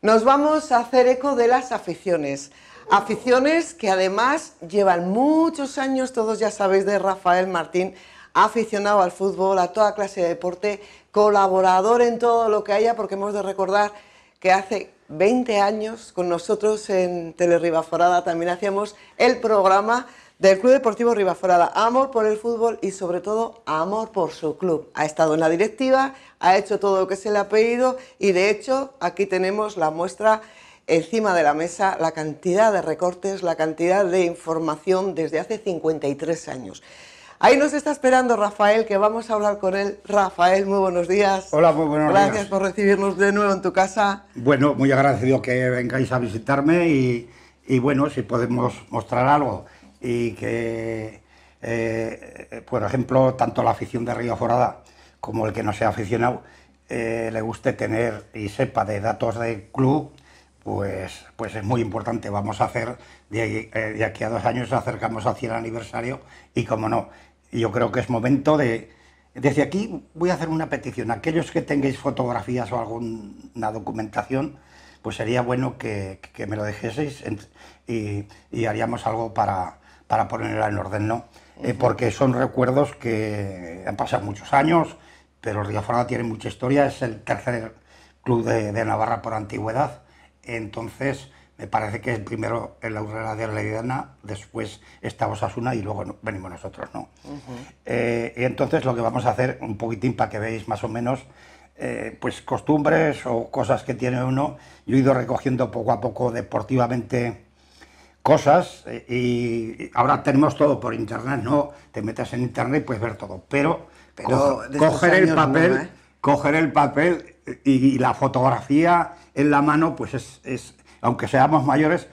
Nos vamos a hacer eco de las aficiones. Aficiones que además llevan muchos años, todos ya sabéis de Rafael Martín, aficionado al fútbol, a toda clase de deporte, colaborador en todo lo que haya, porque hemos de recordar que hace 20 años con nosotros en Forada también hacíamos el programa del Club Deportivo Ribaforada, amor por el fútbol y sobre todo amor por su club. Ha estado en la directiva, ha hecho todo lo que se le ha pedido y de hecho aquí tenemos la muestra encima de la mesa la cantidad de recortes, la cantidad de información desde hace 53 años. Ahí nos está esperando Rafael, que vamos a hablar con él. Rafael, muy buenos días. Hola, muy buenos días. Gracias por recibirnos de nuevo en tu casa. Bueno, muy agradecido que vengáis a visitarme y, y bueno, si podemos mostrar algo y que, eh, por ejemplo, tanto la afición de Río Forada como el que no sea aficionado eh, le guste tener y sepa de datos del club, pues, pues es muy importante. Vamos a hacer, de, eh, aquí a dos años acercamos hacia el aniversario y como no, yo creo que es momento de... Desde aquí voy a hacer una petición. Aquellos que tengáis fotografías o alguna documentación, pues sería bueno que, me lo dejeseis y, haríamos algo para, ponerla en orden, ¿no? Eh, porque son recuerdos que han pasado muchos años, pero Forada tiene mucha historia, es el tercer club de, Navarra por antigüedad, entonces me parece que es primero el Aurrera de la después está Osasuna y luego venimos nosotros, ¿no? Eh, y entonces lo que vamos a hacer un poquitín para que veáis más o menos eh, pues costumbres o cosas que tiene uno. Yo he ido recogiendo poco a poco deportivamente cosas eh, y ahora tenemos todo por internet, ¿no? Te metes en internet y puedes ver todo, pero ¿eh? coger el papel, el papel y, la fotografía en la mano, pues es, aunque seamos mayores,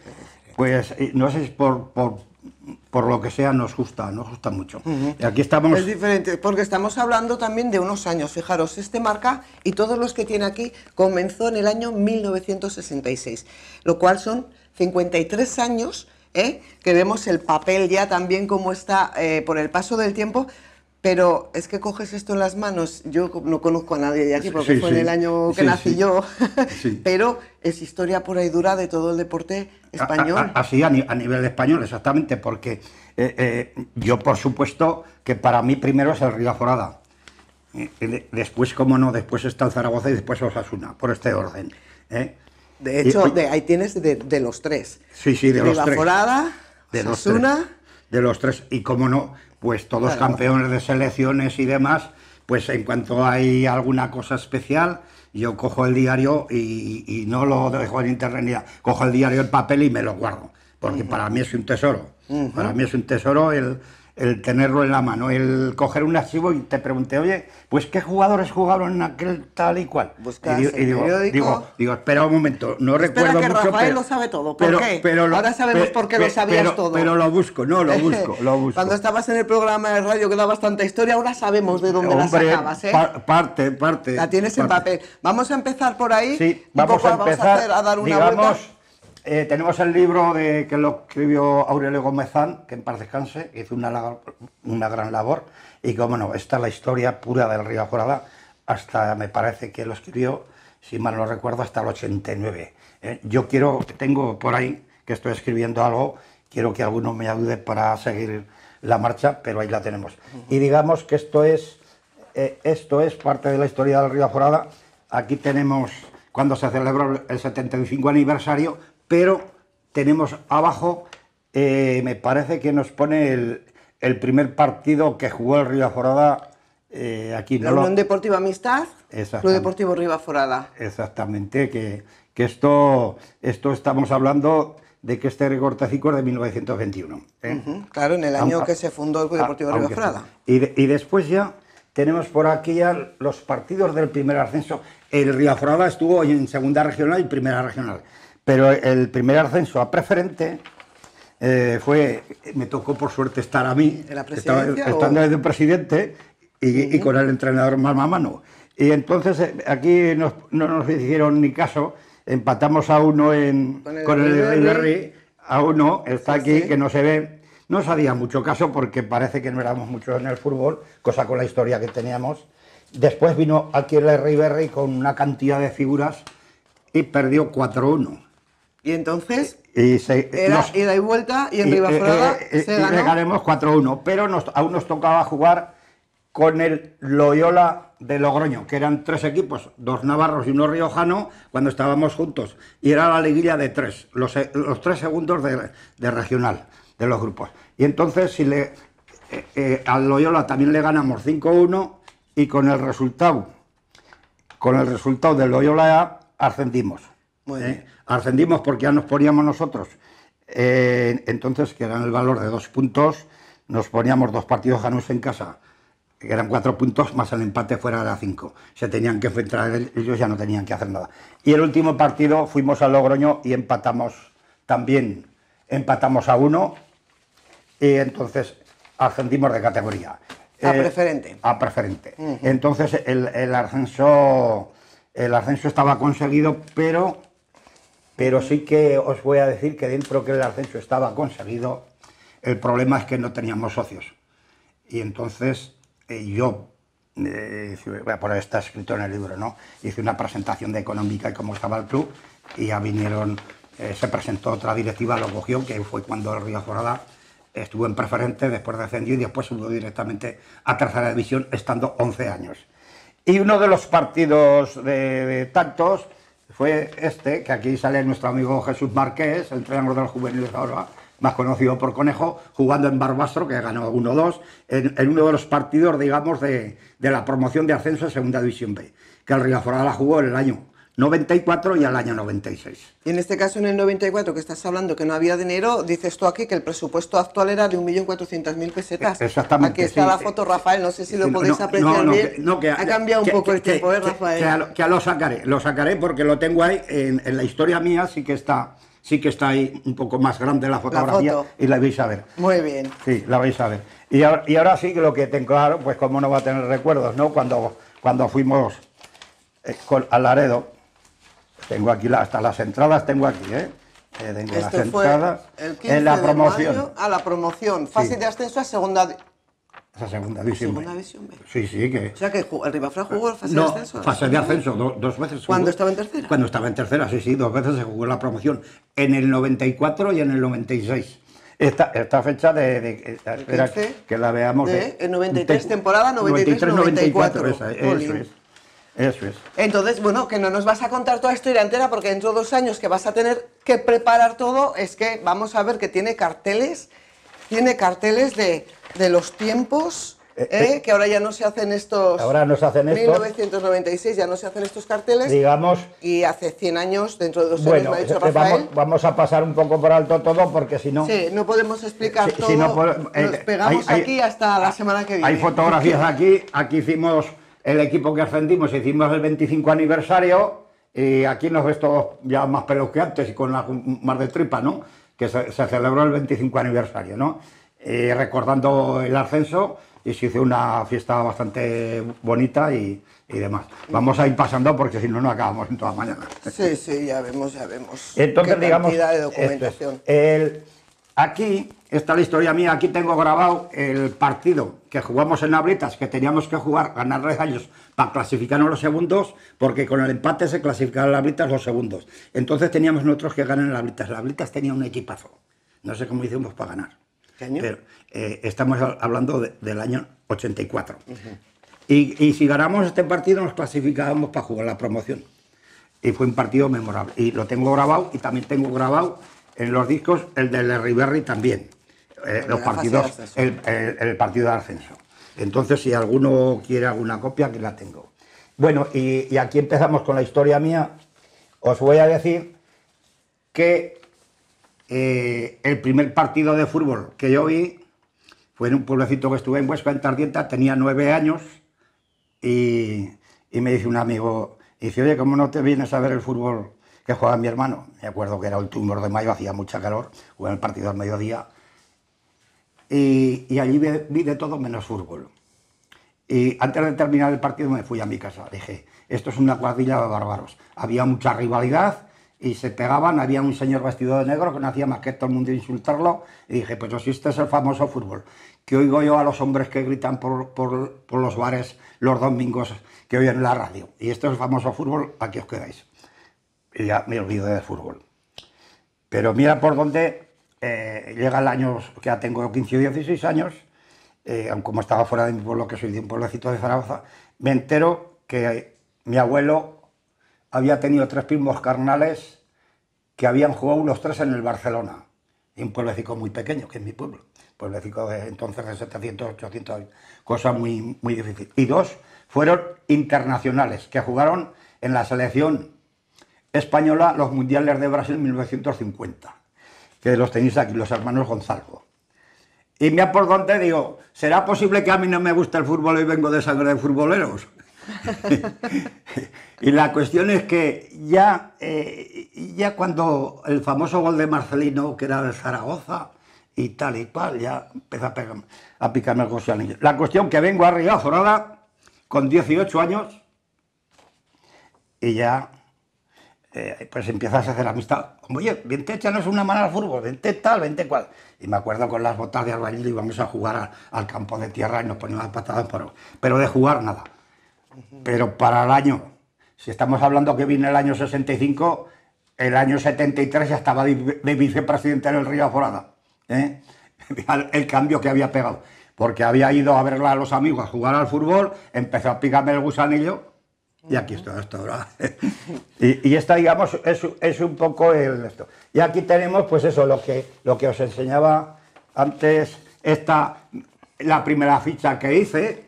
pues eh, no sé si por, por, lo que sea nos gusta, nos gusta mucho. y aquí estamos... Es diferente, porque estamos hablando también de unos años. Fijaros, este marca y todos los que tiene aquí comenzó en el año 1966, lo cual son 53 años ¿eh? que vemos el papel ya también como está por el paso del tiempo, pero es que coges esto en las manos, yo no conozco a nadie de aquí porque fue en el año que nací yo, pero es historia pura y dura de todo el deporte español. así, a, nivel español, exactamente, porque eh, eh, yo por supuesto que para mí primero es el Río Aforada, después, como no, después está el Zaragoza y después Osasuna, por este orden. ¿eh? De hecho, ahí tienes de, los tres. Sí, sí, de, los tres. de Osasuna... De los tres, y cómo no pues todos campeones de selecciones y demás, pues en cuanto hay alguna cosa especial, yo cojo el diario y, no lo dejo en internet, cojo el diario, el papel y me lo guardo, porque para mí es un tesoro. Para mí es un tesoro el, el tenerlo en la mano, el coger un archivo y te pregunté, oye, pues qué jugadores jugaron en aquel tal y cual. y, digo, digo, espera un momento, no espera recuerdo que Rafael lo sabe todo. ¿Por qué? Ahora sabemos por qué lo sabías todo. Pero lo busco, no, lo busco, lo busco. Cuando estabas en el programa de radio que da bastante historia, ahora sabemos de dónde la sacabas, ¿eh? parte, parte. La tienes en papel. Vamos a empezar por ahí. Sí, vamos, a empezar, a, hacer, a dar una vuelta eh, tenemos el libro de, que lo escribió Aurelio Gómezán, que en paz descanse, hizo una, gran labor, y que, no esta es la historia pura del río Jorada, hasta me parece que lo escribió, si mal no recuerdo, hasta el 89. Eh, yo quiero, tengo por ahí que estoy escribiendo algo, quiero que alguno me ayude para seguir la marcha, pero ahí la tenemos. Y digamos que esto es, eh, esto es parte de la historia del río Jorada. Aquí tenemos cuando se celebró el 75 aniversario, pero tenemos abajo, eh, me parece que nos pone el, primer partido que jugó el Río Forada eh, aquí. La no Unión Deportiva Amistad, Club Deportivo Riva Forada. Exactamente, que, esto, esto estamos hablando de que este recortacico es de 1921. ¿eh? claro, en el año que se fundó el Club Deportivo Río Y, y, después ya tenemos por aquí ya los partidos del primer ascenso. El Río Forada estuvo en segunda regional y primera regional. Pero el primer ascenso a preferente eh, fue, me tocó por suerte estar a mí, estando desde presidente y, con el entrenador más mano. Y entonces eh, aquí no nos hicieron ni caso, empatamos a uno en, con el, con a uno, está aquí, que no se ve. No se mucho caso porque parece que no éramos muchos en el fútbol, cosa con la historia que teníamos. Después vino aquí el Berry con una cantidad de figuras y perdió 4-1. Y entonces, y se, era ida y vuelta y en Riva 4-1, eh, eh, eh, pero aún nos tocaba jugar con el Loyola de Logroño, que eran tres equipos, dos navarros y uno riojano, cuando estábamos juntos. Y era la liguilla de tres, los, los tres segundos de, regional, de los grupos. Y entonces, si le, al Loyola también le ganamos 5-1 y con el resultado, con el resultado del Loyola ascendimos. Muy ¿eh? ascendimos porque ya nos poníamos nosotros. Eh, entonces, que eran el valor de dos puntos, nos poníamos dos partidos ganos en casa, que eran cuatro puntos, más el empate fuera de la cinco. Se tenían que entrar ellos ya no tenían que hacer nada. Y el último partido fuimos a Logroño y empatamos también, empatamos a uno, y entonces ascendimos de categoría. A eh, preferente. A preferente. Entonces ascenso, el ascenso estaba conseguido, pero pero sí que os voy a decir que dentro que el ascenso estaba conseguido, el problema es que no teníamos socios. Y entonces eh, ...yo... Eh, yo, a poner está escrito en el libro, ¿no? hice una presentación de económica y cómo estaba el club, y ya vinieron, eh, se presentó otra directiva, lo cogió, que fue cuando el Río forada estuvo en preferente, después descendió y después subió directamente a tercera división, estando 11 años. Y uno de los partidos de, de tantos fue este, que aquí sale nuestro amigo Jesús Marqués, el triángulo de los juveniles ahora, más conocido por Conejo, jugando en Barbastro, que ganó 1-2, en, en, uno de los partidos, digamos, de, la promoción de ascenso a Segunda División B, que el Riazorada la jugó en el año 94 y al año 96. Y en este caso, en el 94, que estás hablando que no había dinero, dices tú aquí que el presupuesto actual era de 1.400.000 pesetas. Exactamente. Aquí está la foto, Rafael, no sé si lo podéis apreciar no, bien. Que, ha cambiado un poco el tiempo, ¿eh, Rafael? Que, lo sacaré, lo sacaré porque lo tengo ahí, en, la historia mía sí que está sí que está ahí un poco más grande la fotografía y la vais a ver. Muy bien. Sí, la vais a ver. Y ahora, sí que lo que tengo claro, pues como no va a tener recuerdos, ¿no? Cuando, cuando fuimos eh, al Laredo, tengo aquí hasta las entradas, tengo aquí, ¿eh? eh tengo las entradas. en la promoción. a la promoción. Fase de ascenso a segunda. A segunda división. Sí, sí, que... O sea que el Ribafra jugó la fase de ascenso. fase de ascenso, dos veces. Jugó. ¿Cuándo estaba en tercera? Cuando estaba en tercera, sí, sí, dos veces se jugó la promoción. En el 94 y en el 96. Esta, esta fecha de... Eh, que la veamos. De, en 93, temporada 93-94. Entonces, bueno, que no nos vas a contar toda la historia entera porque dentro de dos años que vas a tener que preparar todo, es que vamos a ver que tiene carteles, tiene carteles de, de los tiempos, eh, eh. ¿eh? que ahora ya no se hacen estos... Ahora no se hacen estos... 1996 ya no se hacen estos carteles. Digamos... Y hace 100 años, dentro de dos años, ha dicho Rafael... Vamos, a pasar un poco por alto todo porque si no... Sí, no podemos explicar todo, nos pegamos aquí hasta la semana que viene. Hay fotografías aquí, aquí hicimos el equipo que ascendimos, hicimos el 25 aniversario y aquí nos ves todos ya más pelos que antes y con más de tripa, ¿no? Que se, celebró el 25 aniversario, ¿no? recordando el ascenso y se hizo una fiesta bastante bonita y, demás. Vamos a ir pasando porque si no, no acabamos en toda mañana. Sí, sí, ya vemos, ya vemos. Entonces, digamos. Cantidad de documentación. el, Aquí está la historia mía, aquí tengo grabado el partido que jugamos en Abritas, que teníamos que jugar, ganar tres años para clasificarnos los segundos, porque con el empate se clasificaban las Abritas los segundos. Entonces teníamos nosotros que ganar en las Abritas. Las Abritas tenía un equipazo. No sé cómo hicimos para ganar. Pero, eh, estamos hablando del año 84. y, y, si ganamos este partido nos clasificábamos para jugar la promoción. Y fue un partido memorable. Y lo tengo grabado y también tengo grabado en los discos, el de Larry Berry también, eh, los partidos, el, partido de ascenso. Entonces, si alguno quiere alguna copia, que la tengo. Bueno, y, aquí empezamos con la historia mía. Os voy a decir que eh, el primer partido de fútbol que yo vi fue en un pueblecito que estuve en Huesca, en Tardienta, tenía nueve años y, y me dice un amigo, dice, oye, ¿cómo no te vienes a ver el fútbol que jugaba mi hermano. Me acuerdo que era el tumor de mayo, hacía mucha calor, jugaba el partido al mediodía. Y, allí vi, de todo menos fútbol. Y antes de terminar el partido me fui a mi casa. Dije, esto es una cuadrilla de bárbaros. Había mucha rivalidad y se pegaban. Había un señor vestido de negro que no hacía más que todo el mundo insultarlo. Y dije, pues si este es el famoso fútbol, que oigo yo a los hombres que gritan por, los bares los domingos que oyen la radio. Y esto es el famoso fútbol, aquí os quedáis y ya me olvidé del fútbol. Pero mira por dónde eh, llega el año, que ya tengo 15 o 16 años, eh, aunque como estaba fuera de mi pueblo, que soy de un pueblecito de Zaragoza, me entero que mi abuelo había tenido tres primos carnales que habían jugado unos tres en el Barcelona, en un pueblecito muy pequeño, que es mi pueblo, pueblecito entonces de 700, 800, cosa muy, muy difícil. Y dos fueron internacionales, que jugaron en la selección española los mundiales de Brasil 1950, que los tenéis aquí, los hermanos Gonzalo. Y mira por dónde digo, ¿será posible que a mí no me guste el fútbol y vengo de sangre de futboleros? y la cuestión es que ya, eh, ya cuando el famoso gol de Marcelino, que era de Zaragoza, y tal y cual, ya empezó a, picarme el picarme al niño La cuestión que vengo a forada con 18 años y ya eh, pues empiezas a hacer amistad. Oye, vente es una mano al fútbol, vente tal, vente cual. Y me acuerdo con las botas de albañil íbamos a jugar al campo de tierra y nos poníamos patadas, por... pero de jugar nada. Pero para el año, si estamos hablando que viene el año 65, el año 73 ya estaba de, vicepresidente en el Río Forada. ¿eh? el cambio que había pegado. Porque había ido a verla a los amigos a jugar al fútbol, empezó a picarme el gusanillo y aquí está hasta ahora. y, esta, digamos, es, es, un poco el esto. Y aquí tenemos, pues eso, lo que, lo que os enseñaba antes, esta, la primera ficha que hice,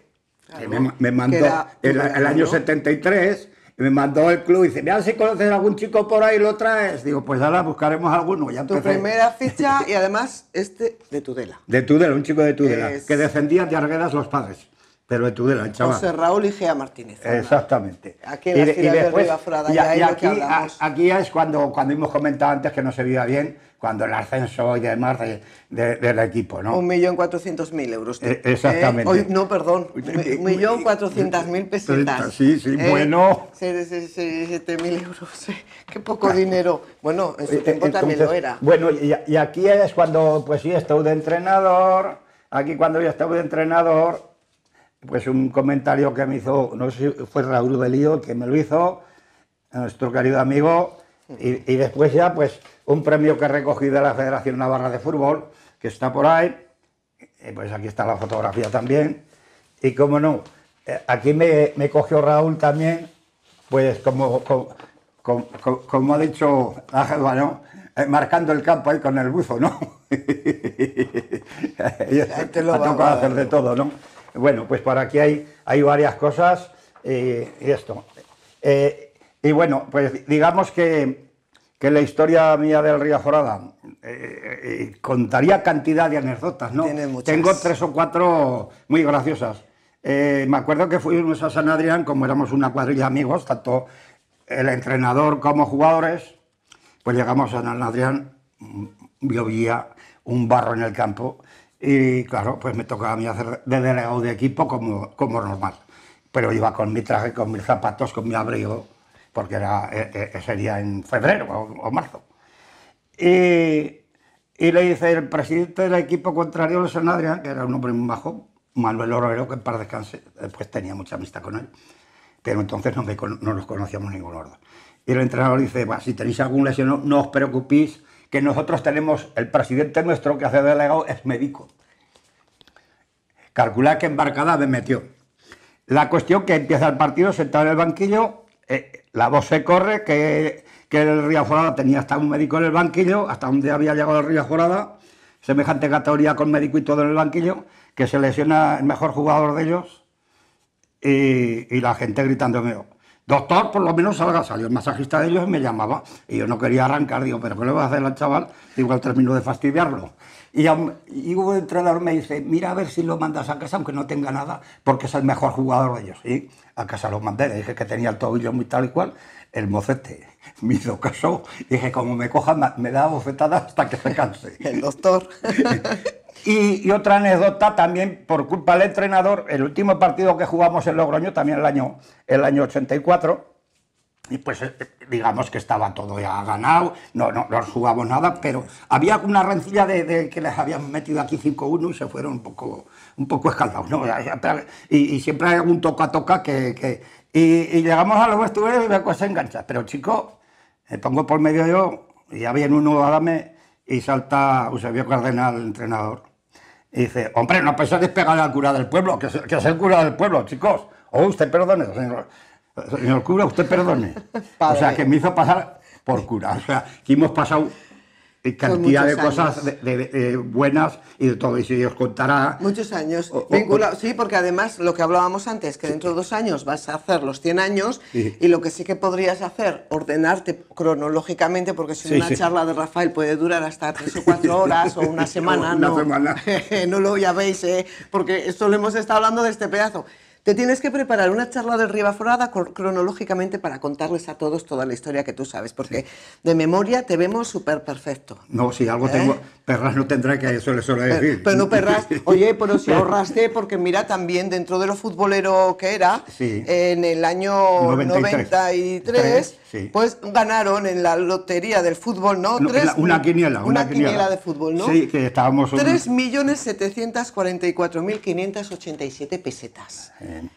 que me, mandó el, año 73, me mandó el club y dice, mira si conoces a algún chico por ahí, lo traes. Digo, pues ahora buscaremos alguno. Ya tu primera ficha y además este de Tudela. De Tudela, un chico de Tudela, que descendía de Arguedas los padres pero tú tuvieron, chaval. José Raúl y Gea Martínez. Exactamente. Aquí y, aquí, aquí, es cuando, cuando hemos comentado antes que no se viva bien, cuando el ascenso y demás de, del equipo, ¿no? Un millón cuatrocientos mil euros. Eh, exactamente. Eh, hoy, no, perdón, un millón cuatrocientas mil pesetas. Sí, sí, eh, bueno. Siete mil euros, qué poco dinero. Bueno, en su tiempo también lo era. Bueno, y, aquí es cuando, pues sí, estoy de entrenador, aquí cuando yo estaba de entrenador pues un comentario que me hizo, no sé si fue Raúl Belío que me lo hizo, nuestro querido amigo, y, después ya pues un premio que recogí de la Federación Navarra de Fútbol, que está por ahí, pues aquí está la fotografía también, y como no, eh, aquí me, cogió Raúl también, pues como, como, ha dicho ah, bueno, eh, marcando el campo ahí con el buzo, ¿no? Te lo ha hacer de todo, ¿no? Bueno, pues por aquí hay, hay varias cosas y esto. Eh, y bueno, pues digamos que, la historia mía del Río Forada eh, eh, contaría cantidad de anécdotas, ¿no? Tengo tres o cuatro muy graciosas. me acuerdo que fuimos a San Adrián, como éramos una cuadrilla de amigos, tanto el entrenador como jugadores, pues llegamos a San Adrián, mm, llovía un barro en el campo y claro, pues me tocaba a mí hacer de delegado de equipo como, como normal. Pero iba con mi traje, con mis zapatos, con mi abrigo, porque era, eh, eh, eh, sería en febrero o, marzo. Y, y, le dice el presidente del equipo contrario, Luis Adrián, que era un hombre muy bajo, Manuel Orrero, que para descanse, después tenía mucha amistad con él, pero entonces no, no nos conocíamos ninguno. Y el entrenador dice, si tenéis algún lesión, no os preocupéis, que nosotros tenemos, el presidente nuestro que hace delegado es médico. Calcular qué embarcada me metió. La cuestión que empieza el partido sentado en el banquillo, eh, la voz se corre, que, el Río Jurada tenía hasta un médico en el banquillo, hasta un día había llegado el Río Jurada, semejante categoría con médico y todo en el banquillo, que se lesiona el mejor jugador de ellos y, la gente gritando, Doctor, por lo menos salga, salió el masajista de ellos y me llamaba. Y yo no quería arrancar, digo, ¿pero qué le vas a hacer al chaval? Igual termino de fastidiarlo. Y, hubo un entrenador me dice, mira a ver si lo mandas a casa, aunque no tenga nada, porque es el mejor jugador de ellos. Y a casa lo mandé, le dije que tenía el tobillo muy tal y cual. El mocete me hizo caso, dije, como me coja, me da bofetada hasta que se canse. el doctor. Y, otra anécdota también, por culpa del entrenador, el último partido que jugamos en Logroño, también el año, el año 84, y pues eh, digamos que estaba todo ya ganado, no, no, no jugamos nada, pero había una rencilla de, que les habían metido aquí 5-1 y se fueron un poco, un poco escaldados, ¿no? y, siempre hay algún toca-toca que... y, llegamos a los vestuarios y la cosa engancha, pero chico, me pongo por medio yo, y ya viene uno a Dame y salta Eusebio Cardenal, entrenador, y dice, hombre, no pensáis despegar al cura del pueblo, que es, el cura del pueblo, chicos. O oh, usted perdone, señor, señor, cura, usted perdone. o sea, que me hizo pasar por cura. O sea, que hemos pasado eh, cantidad de cosas eh, buenas y de todo, y si Dios contará... Muchos años, sí, porque además lo que hablábamos antes, que dentro de dos años vas a hacer los 100 años, y lo que sí que podrías hacer, ordenarte cronológicamente, porque si una charla de Rafael puede durar hasta tres o cuatro horas o una semana, no, no lo ya veis, ¿eh? porque esto lo hemos estado hablando de este pedazo. Te tienes que preparar una charla Riva Forada cronológicamente para contarles a todos toda la historia que tú sabes, porque de memoria te vemos súper perfecto. No, si algo ¿Eh? tengo, Perras no tendrá que eso le suele decir. Pero, no Perras, oye, pero si ahorraste, porque mira también dentro de lo futbolero que era, en el año 93 pues ganaron en la lotería del fútbol, ¿no? una quiniela. Una, quiniela. de fútbol, ¿no? Sí, que estábamos... 3.744.587 pesetas.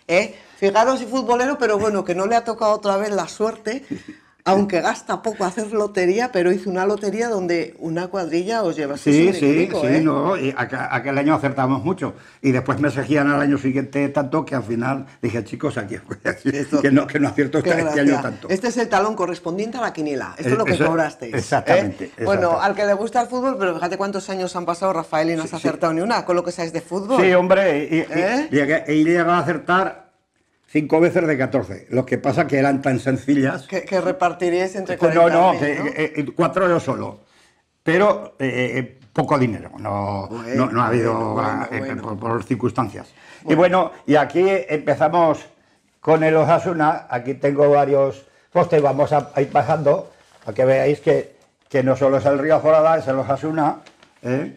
¿Eh? Fijaros y futbolero, pero bueno, que no le ha tocado otra vez la suerte aunque gasta poco hacer lotería, pero hice una lotería donde una cuadrilla os lleva Sí, sí, sí, ¿eh? no, aquel año acertamos mucho. Y después me seguían al año siguiente tanto que al final dije, chicos, aquí, voy Esto, que, no, que no acierto este año tanto. Este es el talón correspondiente a la quiniela, esto es, lo que cobraste. ¿eh? Exactamente, Bueno, al que le gusta el fútbol, pero fíjate cuántos años han pasado, Rafael, y no has acertado ni una, con lo que sabes de fútbol. Sí, hombre, y, ¿Eh? llega a acertar cinco veces de 14. Lo que pasa que eran tan sencillas. Que, repartiríais entre cuatro pues no, no, eh, eh, cuatro yo solo. Pero eh, poco dinero, no, no, ha habido ah, por, circunstancias. Y bueno, y aquí empezamos con el Osasuna. Aquí tengo varios postes, vamos a, ir pasando para que veáis que, no solo es el Río Forada, es el Osasuna. Pues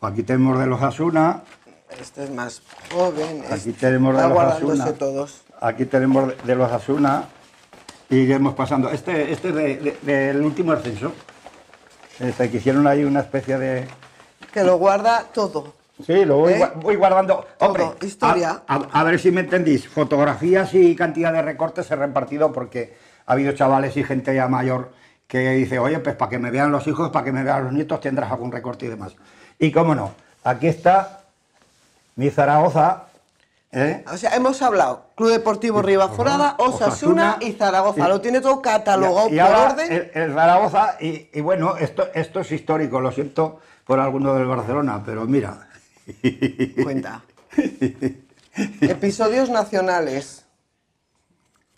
aquí tenemos los Osasuna. Este es más joven. Aquí tenemos del Osasuna. todos. Aquí tenemos de los Asuna y iremos pasando. Este, este es del último ascenso. Este, que hicieron ahí una especie de... Que lo guarda todo. Sí, lo voy, ¿Eh? guardando. Hombre, historia. A, ver si me entendís. Fotografías y cantidad de recortes he repartido porque ha habido chavales y gente ya mayor que dice, oye, pues para que me vean los hijos, para que me vean los nietos, tendrás algún recorte y demás. Y cómo no, aquí está mi Zaragoza, ¿Eh? O sea, hemos hablado Club Deportivo Ribaforada, Osasuna, Osasuna y Zaragoza. lo tiene todo catalogado por orden. El, Zaragoza, y, bueno, esto, esto es histórico, lo siento por alguno del Barcelona, pero mira. Cuenta. Episodios nacionales.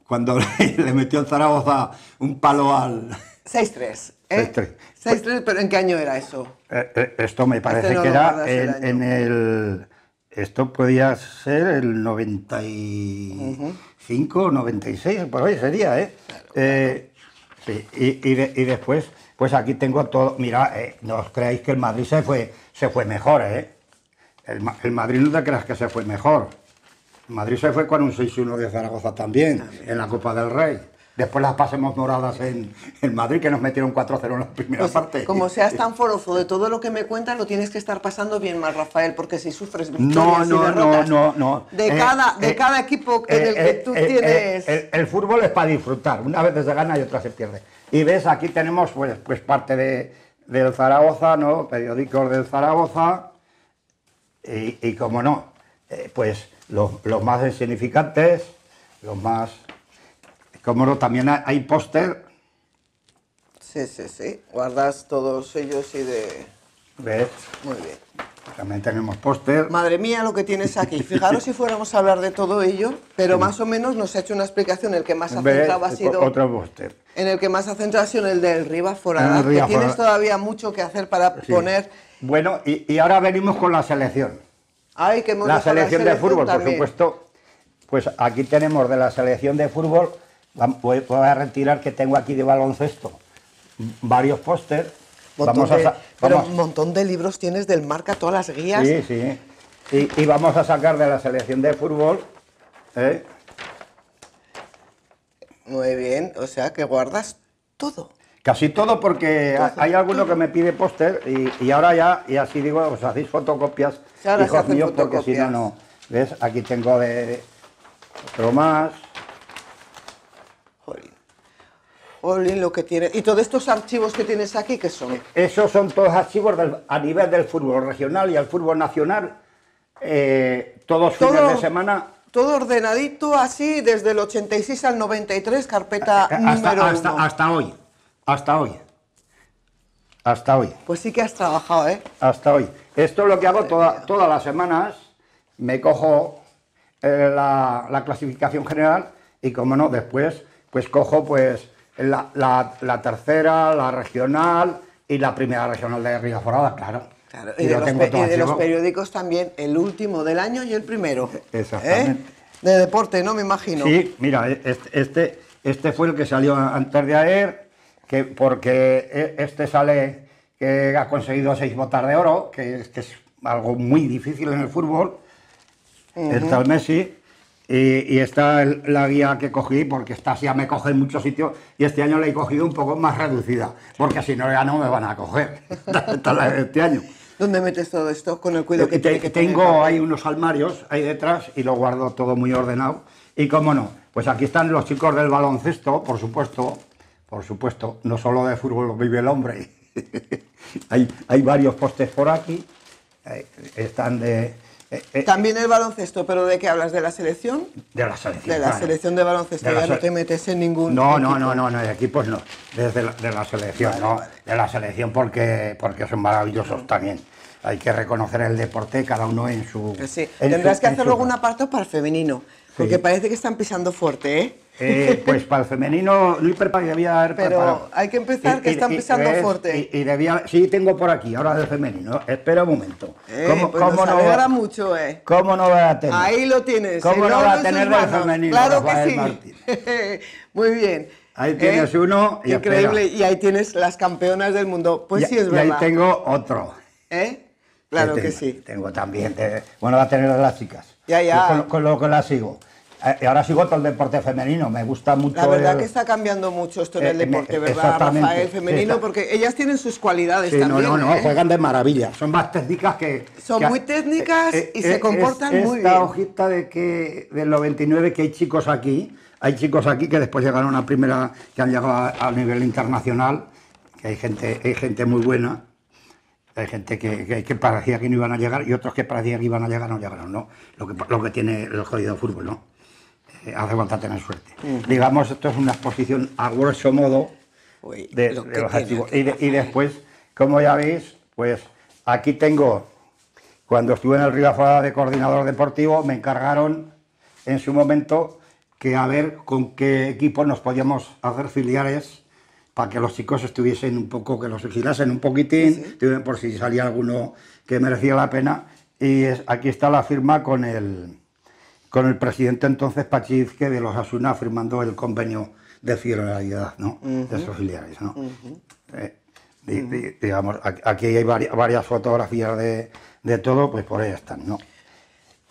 Cuando le metió el Zaragoza un palo al. 6-3. ¿eh? 6-3. pero ¿en qué año era eso? Eh, eh, esto me este parece que era en el esto podía ser el 95, 96, por hoy sería, ¿eh? eh sí, y, después, pues aquí tengo todo. Mira, nos eh, no os creáis que el Madrid se fue, se fue mejor, ¿eh? El, Madrid no te creas que se fue mejor. Madrid se fue con un 6-1 de Zaragoza también, en la Copa del Rey. Después las pasemos moradas en, Madrid, que nos metieron 4-0 en la primera pues, parte. Como seas tan forozo de todo lo que me cuentas, lo tienes que estar pasando bien mal, Rafael, porque si sufres no, no, no, no, De, eh, cada, de eh, cada equipo eh, en el que tú tienes... El, fútbol es para disfrutar. Una vez se gana y otra se pierde. Y ves, aquí tenemos pues, pues parte del Zaragoza, ¿no? Periódicos del Zaragoza. Y, como no, pues los, los más insignificantes, los más como también hay póster. Sí, sí, sí. Guardas todos ellos y de... ¿Ves? Muy bien. También tenemos póster. Madre mía lo que tienes aquí. Fijaros si fuéramos a hablar de todo ello, pero más o menos nos ha hecho una explicación. El que más ha centrado ha sido... Otro póster. En el que más ha centrado ha sido el del Riva Forada, que tienes todavía mucho que hacer para poner... Bueno, y, ahora venimos con la selección. Ay, que la, selección de fútbol, por supuesto. Pues aquí tenemos de la selección de fútbol Voy, a retirar que tengo aquí de baloncesto varios póster. pero un montón de libros tienes del marca, todas las guías. Sí, sí. Y, vamos a sacar de la selección de fútbol. ¿eh? Muy bien, o sea que guardas todo. Casi todo porque hay alguno que me pide póster y, ahora ya, y así digo, os hacéis fotocopias, hijos míos, porque si no, no. ¿Ves? Aquí tengo de otro más. lo que tiene ¿Y todos estos archivos que tienes aquí qué son? Esos son todos archivos a nivel del fútbol regional y al fútbol nacional. Eh, todos los fines de semana. Todo ordenadito así desde el 86 al 93, carpeta eh, eh, hasta, hasta, hasta hoy. Hasta hoy. Hasta hoy. Pues sí que has trabajado, ¿eh? Hasta hoy. Esto es lo que hago todas las semanas. Me cojo la, la, clasificación general y, como no, después, pues cojo pues la, tercera, la regional y la primera regional de Río Forada, claro. Y, de, los, periódicos también, el último del año y el primero. E- ¿eh? Exactamente. De deporte, ¿no? Me imagino. Sí, mira, e- este, este, este fue el que salió antes de ayer, que porque e, este sale que ha conseguido seis botas de oro, que es, algo muy difícil en el fútbol. El tal Messi. Y, esta es la guía que cogí, porque esta ya me coge en muchos sitios y este año la he cogido un poco más reducida, porque si no ya no me van a coger este año. ¿Dónde metes todo esto con el cuidado que, eh, Tengo ahí hay unos armarios ahí detrás y lo guardo todo muy ordenado. Y cómo no, pues aquí están los chicos del baloncesto, por supuesto, por supuesto, no solo de fútbol vive el hombre. hay varios postes por aquí, eh, están de, eh, eh. También el baloncesto, pero ¿de qué hablas? ¿De la selección? De la selección. De la selección de baloncesto, ya no te metes en ningún. No, no, no, no, no, de equipos no. Desde la, de la selección, no. De la selección porque, porque son maravillosos también. Hay que reconocer el deporte, cada uno en su. Pues tendrás que hacer luego un apartado para el femenino, porque parece que están pisando fuerte, ¿eh? Eh, pues para el femenino, Luis Perpac debía haber Pero hay que empezar, que está empezando fuerte. Y, y, debía. Sí, tengo por aquí, ahora del femenino. Espera un momento. Eh, ¿Cómo, pues no, mucho, eh. ¿Cómo no va a tener? Ahí lo tienes. ¿Cómo no va a tener el femenino? Claro que sí. Muy bien. Ahí tienes eh, uno Increíble. Y ahí tienes las campeonas del mundo. Pues y, sí, es verdad. Y ahí tengo otro. ¿Eh? Claro que, sí. Tengo también. Eh, bueno, va a tener las chicas. Ya, ya. con lo que las sigo. Eh, ahora sigo todo el deporte femenino, me gusta mucho. La verdad que está cambiando mucho esto en el eh, deporte, eh, ¿verdad, Rafael? Femenino, porque ellas tienen sus cualidades también. No, no, no, juegan de maravilla. Son más técnicas que. Son muy técnicas y se comportan muy esta bien. Esta hojita de que del 99 que hay chicos aquí, hay chicos aquí que después llegaron a primera, que han llegado a, nivel internacional, que hay gente, hay gente muy buena. Hay gente que, que, parecía que no iban a llegar y otros que parecía que iban a llegar no llegaron, ¿no? Lo que, lo que tiene el jodido fútbol, ¿no? Eh, hace falta tener suerte. Digamos, esto es una exposición a grosso modo de, los Y, después, como ya veis, pues aquí tengo, cuando estuve en el Río de coordinador deportivo, me encargaron en su momento que a ver con qué equipo nos podíamos hacer filiales para que los chicos estuviesen un poco, que los vigilasen un poquitín, por si salía alguno que merecía la pena. Y aquí está la firma con el con el presidente entonces Pachizque de los Asuna firmando el convenio de fidelidad, ¿no? De sus ¿no? digamos, aquí hay varias, fotografías de, de, todo, pues por ahí están, ¿no?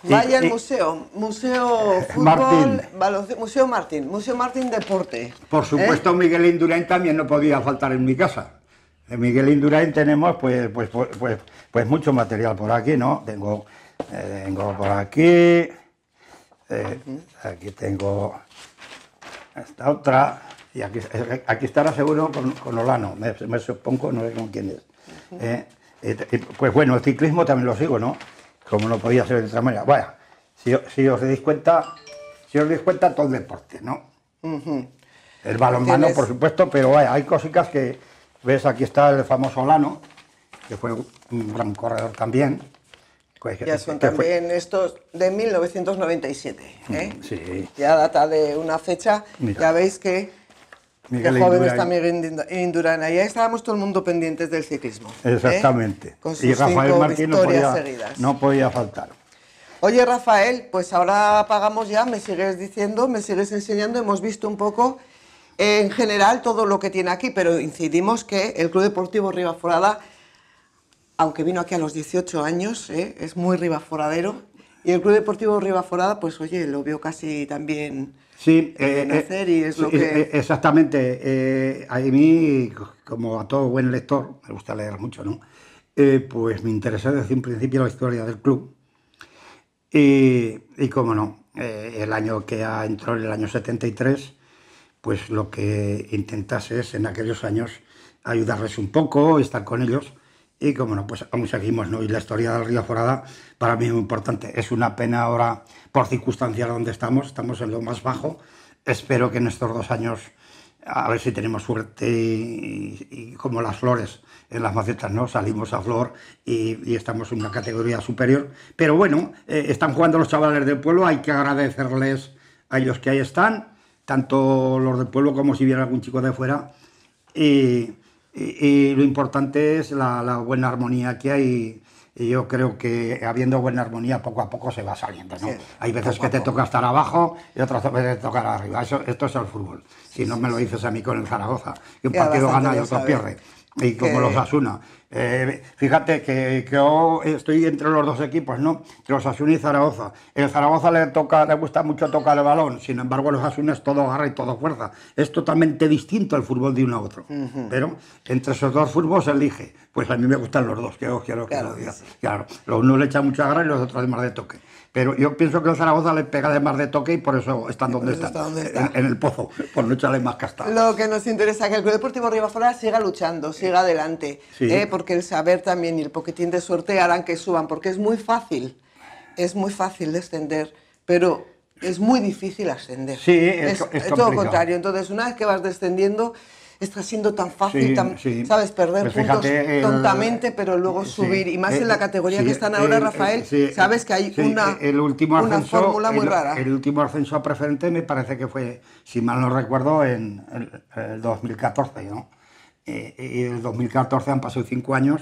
Vaya al museo, Museo Fútbol, museo Martín, Museo Martín Deporte. Por supuesto, Miguel Indurain también no podía faltar en mi casa. En Miguel Indurain tenemos pues, pues, pues, pues, mucho material por aquí, ¿no? Tengo, tengo por aquí, este, aquí tengo esta otra. Y aquí, aquí estará seguro con, Olano, me, supongo, no sé con quién es. Eh, eh, pues bueno, el ciclismo también lo sigo, ¿no? Como no podía ser de otra manera. Vaya, si, si os dais cuenta, si os dais cuenta, todo el deporte, ¿no? El balonmano, por supuesto, pero vaya, hay cositas que, ves, aquí está el famoso Olano, que fue un gran corredor también, pues, ya son también estos de 1997. ¿eh? Ya data de una fecha. Ya veis que el qué joven está Miguel Ahí estábamos todo el mundo pendientes del ciclismo. ¿eh? Exactamente. y Rafael Martín no podía, no podía faltar. Oye, Rafael, pues ahora pagamos ya, me sigues diciendo, me sigues enseñando, hemos visto un poco eh, en general todo lo que tiene aquí, pero incidimos que el Club Deportivo Riva Forada aunque vino aquí a los 18 años, ¿eh? es muy ribaforadero. Y el Club Deportivo Ribaforada, pues oye, lo vio casi también sí, eh, eh, nacer y es lo que... Exactamente. a mí, como a todo buen lector, me gusta leer mucho, ¿no? pues me interesó desde un principio la historia del club. Y, y cómo no, el año que entró, el año 73, pues lo que intentase es en aquellos años ayudarles un poco, estar con ellos y como no, pues aún seguimos, ¿no? Y la historia del río Forada para mí es muy importante. Es una pena ahora, por circunstancias donde estamos, estamos en lo más bajo. Espero que en estos dos años, a ver si tenemos suerte y, como las flores en las macetas, ¿no? Salimos a flor y, estamos en una categoría superior. Pero bueno, eh, están jugando los chavales del pueblo, hay que agradecerles a ellos que ahí están, tanto los del pueblo como si hubiera algún chico de fuera. Y y, lo importante es la, buena armonía que hay. Y yo creo que habiendo buena armonía, poco a poco se va saliendo. ¿no? hay veces que te toca estar abajo y otras veces tocar arriba. Eso, esto es el fútbol. Si no me lo dices a mí con el Zaragoza, que un partido gana y otro pierde. Y como los Asuna eh, fíjate que, yo estoy entre los dos equipos, ¿no? Entre Osasuna y Zaragoza. El Zaragoza le, toca, le gusta mucho tocar el balón, sin embargo, los Asun es todo garra y todo fuerza. Es totalmente distinto el fútbol de uno a otro. Pero entre esos dos fútbol se elige. Pues a mí me gustan los dos, que quiero que claro, lo Claro, los unos le echan mucho garra y los otros de más de toque. Pero yo pienso que el Zaragoza le pega de más de toque y por eso están donde están, está En, el pozo, por no echarle más casta. Lo que nos interesa es que el Club Deportivo Rivaflora siga luchando, siga adelante. Sí. ¿eh? porque el saber también y el poquitín de suerte harán que suban, porque es muy fácil, es muy fácil descender, pero es muy difícil ascender. Sí, es, todo contrario. Entonces, una vez que vas descendiendo, está siendo tan fácil, ¿sabes? Perder pues puntos tontamente, pero luego subir. y más eh, en la categoría que están ahora, Rafael, sabes que hay una, el último ascenso, fórmula muy rara. El último ascenso a preferente me parece que fue, si mal no recuerdo, en el, 2014, ¿no? eh, y eh, 2014 han pasado cinco años,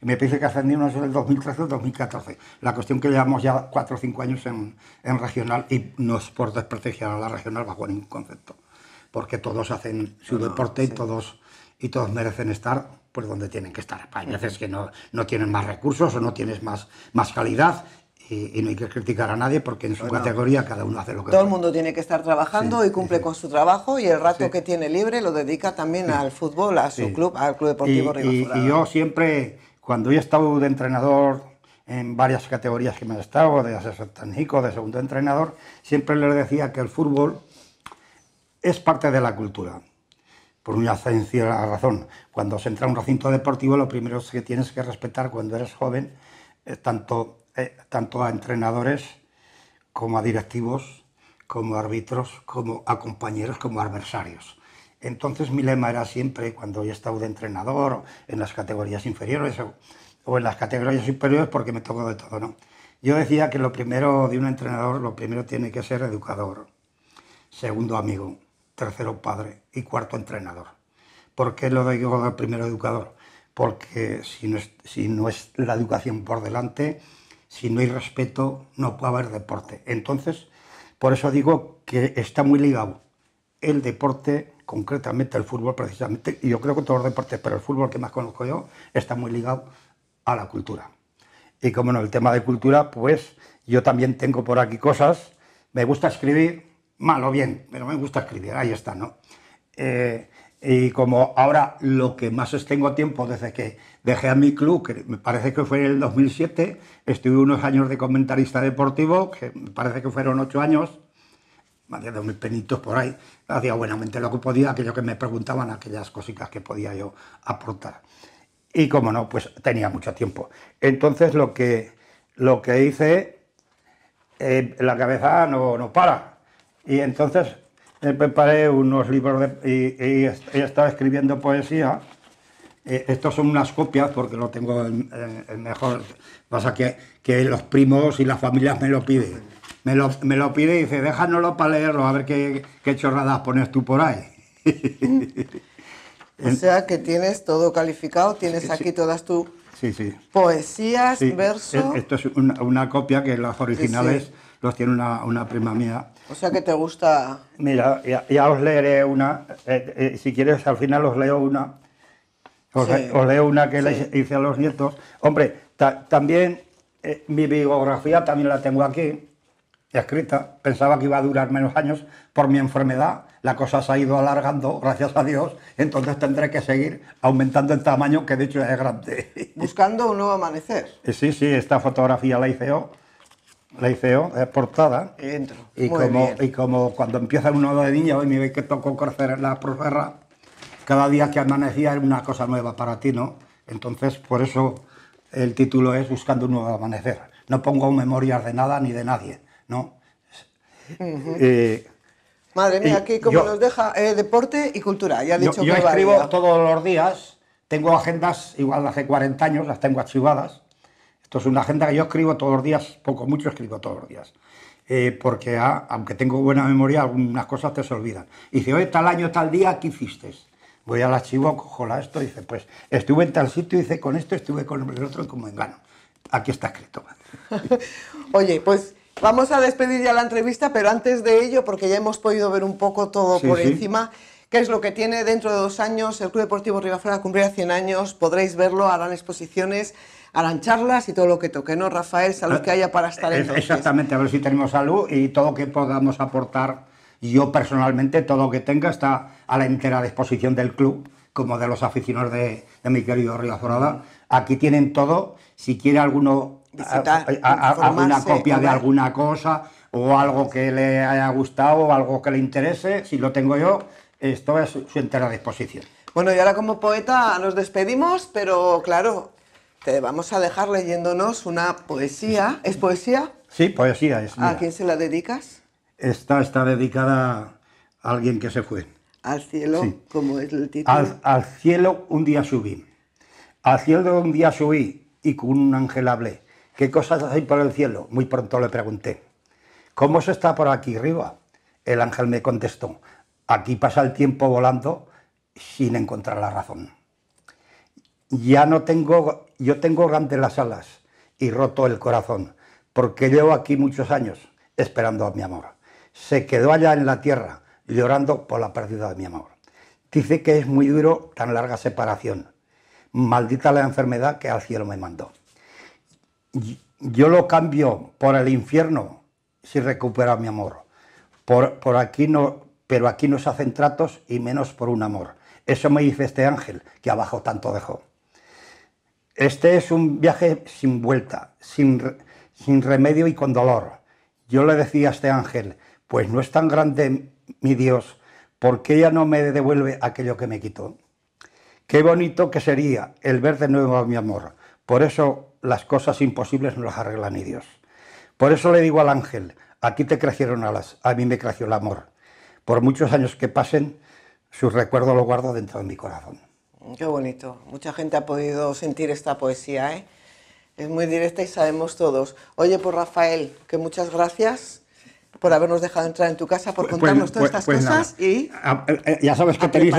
me parece que ascendimos del 2013 al 2014. La cuestión que llevamos ya cuatro o cinco años en, regional, y no es por desprestigiar a la regional bajo ningún concepto, porque todos hacen su deporte y, todos, y todos merecen estar por pues donde tienen que estar. Hay veces que no, no tienen más recursos o no tienes más, más calidad y, no hay que criticar a nadie porque en su categoría cada uno hace lo que Todo el mundo tiene que estar trabajando y cumple con su trabajo y el rato que tiene libre lo dedica también al fútbol, a su club, al Club Deportivo Y, yo siempre, cuando yo he estado de entrenador en varias categorías que me he estado, de asesor técnico, de segundo entrenador, siempre les decía que el fútbol es parte de la cultura por una sencilla razón. Cuando se entra a un recinto deportivo, lo primero que tienes que respetar cuando eres joven, eh, tanto eh, tanto a entrenadores como a directivos, como a árbitros, como a compañeros, como a adversarios. Entonces mi lema era siempre, cuando yo estaba de entrenador, en las categorías inferiores o, en las categorías superiores, porque me tocó de todo, ¿no? Yo decía que lo primero de un entrenador, lo primero tiene que ser educador, segundo amigo, tercero padre y cuarto entrenador. ¿Por qué lo digo primero educador? Porque si no es, si no es la educación por delante, si no hay respeto no puede haber deporte. Entonces, por eso digo que está muy ligado el deporte, concretamente el fútbol precisamente, y yo creo que todos los deportes, pero el fútbol que más conozco yo, está muy ligado a la cultura. Y como no, el tema de cultura, pues yo también tengo por aquí cosas. Me gusta escribir, mal o bien, pero me gusta escribir, ahí está, ¿no? Eh, y como ahora lo que más tengo tiempo desde que dejé a mi club, que me parece que fue en el 2007, estuve unos años de comentarista deportivo, que me parece que fueron ocho años, más de dos mil penitos por ahí, hacía buenamente lo que podía, aquello que me preguntaban, aquellas cositas que podía yo aportar. Y como no, pues tenía mucho tiempo. Entonces lo que, lo que hice, eh, la cabeza no, no para. Y entonces He preparé unos libros y, he estado estaba escribiendo poesía. Eh, estos son unas copias porque lo tengo el mejor. Pasa que, que, los primos y las familias me lo piden. Me lo, me pide y dice, déjanoslo para leerlo, a ver qué, chorradas pones tú por ahí. o sea que tienes todo calificado, tienes aquí todas tus sí, sí. poesías, e, versos. Esto es una, copia que los originales los tiene una, una prima mía o sea que te gusta... Mira, ya, os leeré una, eh, eh, si quieres al final os leo una, os, leo una que le hice a los nietos. Hombre, también eh, mi biografía también la tengo aquí, escrita. Pensaba que iba a durar menos años por mi enfermedad. La cosa se ha ido alargando, gracias a Dios. Entonces tendré que seguir aumentando el tamaño, que de hecho es grande. Buscando un nuevo amanecer. Sí, sí, esta fotografía la hice yo la ICO, es portada. Y entro. Y como, cuando empieza uno de niña, hoy me ve que toco crecer en la proferra... cada día que amanecía era una cosa nueva para ti, ¿no? Entonces, por eso el título es Buscando un nuevo amanecer. No pongo memorias de nada ni de nadie, ¿no? Eh, Madre mía, aquí como nos deja eh, deporte y cultura. Ya he dicho yo, yo escribo todos los días, tengo agendas, igual hace 40 años, las tengo archivadas, esto es una agenda que yo escribo todos los días, poco mucho escribo todos los días. Eh, porque ah, aunque tengo buena memoria, algunas cosas te se olvidan. Y dice, hoy tal año, tal día, ¿qué hiciste? Voy al archivo, cojo esto, y dice, pues estuve en tal sitio, y dice, con esto estuve con el otro, como engano. Aquí está escrito. oye, pues vamos a despedir ya la entrevista, pero antes de ello, porque ya hemos podido ver un poco todo por encima, qué es lo que tiene dentro de dos años el Club Deportivo Ribaflora cumplirá 100 años, podréis verlo, harán exposiciones harán charlas y todo lo que toque, ¿no, Rafael? Salud ah, que haya para estar club. Exactamente, a ver si tenemos salud y todo que podamos aportar. Yo personalmente, todo lo que tenga está a la entera disposición del club, como de los aficionados de, mi querido Río Azorada. Aquí tienen todo. Si quiere alguno, Visitar, alguna copia de alguna cosa o algo que le haya gustado o algo que le interese, si lo tengo yo, esto es su entera disposición. Bueno, y ahora como poeta nos despedimos, pero claro, te vamos a dejar leyéndonos una poesía. ¿Es poesía? Sí, poesía es. ¿A quién se la dedicas? Esta está dedicada a alguien que se fue. Al cielo, como es el título. Al, al, cielo un día subí. Al cielo un día subí y con un ángel hablé. ¿Qué cosas hay por el cielo? Muy pronto le pregunté. ¿Cómo se está por aquí arriba? El ángel me contestó. Aquí pasa el tiempo volando sin encontrar la razón ya no tengo, yo tengo grandes las alas y roto el corazón, porque llevo aquí muchos años esperando a mi amor. Se quedó allá en la tierra llorando por la pérdida de mi amor. Dice que es muy duro tan larga separación. Maldita la enfermedad que al cielo me mandó. Yo lo cambio por el infierno si recupera mi amor. Por, por aquí no, pero aquí no se hacen tratos y menos por un amor. Eso me dice este ángel que abajo tanto dejó. Este es un viaje sin vuelta, sin, remedio y con dolor. Yo le decía a este ángel, pues no es tan grande mi Dios, ¿por qué ella no me devuelve aquello que me quitó? Qué bonito que sería el ver de nuevo a mi amor. Por eso las cosas imposibles no las arregla ni Dios. Por eso le digo al ángel, aquí te crecieron alas, a mí me creció el amor. Por muchos años que pasen, sus recuerdos lo guardo dentro de mi corazón. Qué bonito. Mucha gente ha podido sentir esta poesía, ¿eh? Es muy directa y sabemos todos. Oye, por pues, Rafael, que muchas gracias por habernos dejado entrar en tu casa, por pues, pues, contarnos todas estas cosas y... Ah, eh, eh, ya sabes que tenéis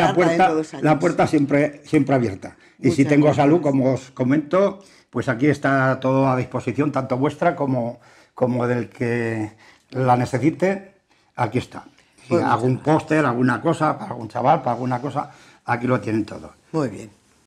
la puerta, siempre, siempre abierta. Y si tengo salud, como os comento, pues aquí está todo a disposición, tanto vuestra como, como del que la necesite, aquí está. algún póster, alguna cosa, para algún chaval, para alguna cosa, aquí lo tienen todo. Muy bien.